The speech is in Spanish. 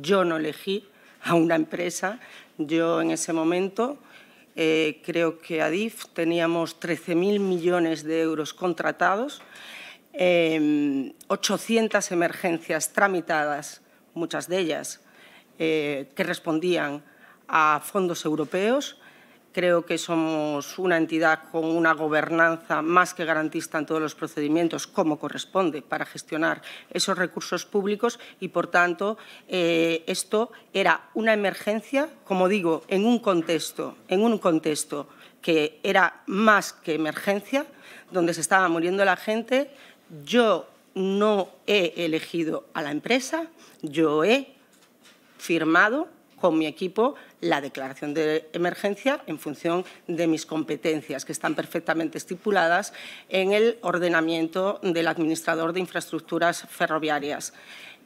Yo no elegí a una empresa, yo en ese momento eh, creo que a DIF teníamos 13.000 millones de euros contratados, 800 em, emergencias tramitadas, muchas de ellas eh, que respondían a fondos europeos Creo que somos una entidad con una gobernanza más que garantista en todos los procedimientos, como corresponde, para gestionar esos recursos públicos y, por tanto, eh, esto era una emergencia, como digo, en un contexto, en un contexto que era más que emergencia, donde se estaba muriendo la gente. Yo no he elegido a la empresa, yo he firmado con mi equipo la declaración de emergencia en función de mis competencias, que están perfectamente estipuladas en el ordenamiento del administrador de infraestructuras ferroviarias.